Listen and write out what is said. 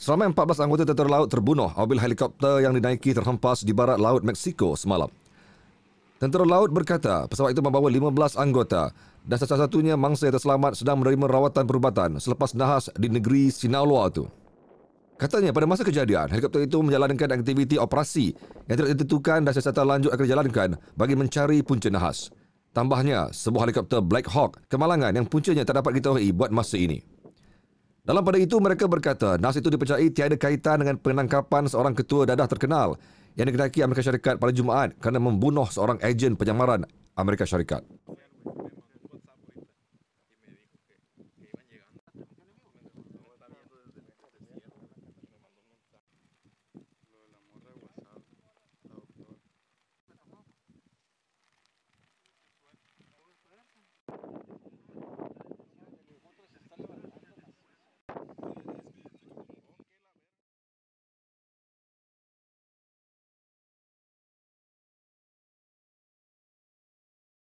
Seramai 14 anggota tentera laut terbunuh apabila helikopter yang dinaiki terhempas di barat laut Meksiko semalam. Tentera laut berkata pesawat itu membawa 15 anggota dan salah satunya mangsa yang terselamat sedang menerima rawatan perubatan selepas nahas di negeri Sinaloa itu. Katanya pada masa kejadian, helikopter itu menjalankan aktiviti operasi yang tidak ditentukan dan siasatan lanjut akan dijalankan bagi mencari punca nahas. Tambahnya, sebuah helikopter Black Hawk kemalangan yang puncanya tak dapat diketahui buat masa ini. Dalam pada itu, mereka berkata nas itu dipercayai tiada kaitan dengan penangkapan seorang ketua dadah terkenal yang dikenaki Amerika Syarikat pada Jumaat kerana membunuh seorang ejen penyamaran Amerika Syarikat.